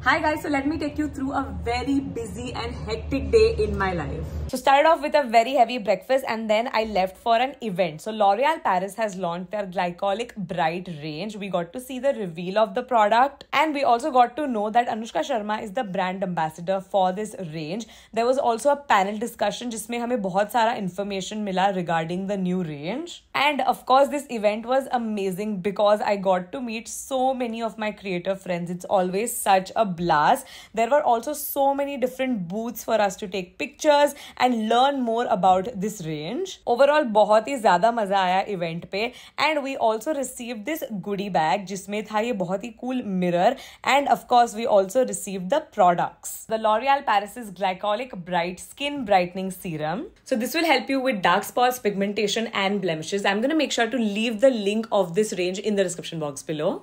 Hi guys, so let me take you through a very busy and hectic day in my life. So started off with a very heavy breakfast and then I left for an event. So L'Oreal Paris has launched their Glycolic Bright range. We got to see the reveal of the product and we also got to know that Anushka Sharma is the brand ambassador for this range. There was also a panel discussion जिसमें हमें बहुत सारा information mila regarding the new range. And of course this event was amazing because I got to meet so many of my creator friends. It's always such a blast. There were also so many different booths for us to take pictures and learn more about this range. Overall, बहुत ही ज़्यादा मज़ा आया event पे and we also received this goodie bag जिसमें था ये बहुत ही cool mirror and of course we also received the products. The L'Oreal Paris's Glycolic Bright Skin Brightening Serum. So this will help you with dark spots, pigmentation and blemishes. I'm gonna make sure to leave the link of this range in the description box below.